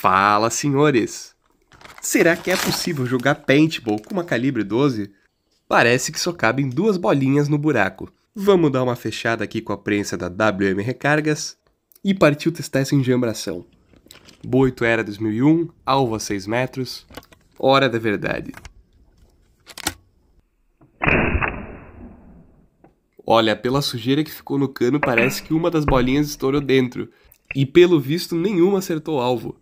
Fala, senhores! Será que é possível jogar paintball com uma calibre 12? Parece que só cabem duas bolinhas no buraco. Vamos dar uma fechada aqui com a prensa da WM Recargas e partiu testar essa enjambração. Boito era 2001, alvo a 6 metros, hora da verdade. Olha, pela sujeira que ficou no cano, parece que uma das bolinhas estourou dentro. E pelo visto, nenhuma acertou o alvo.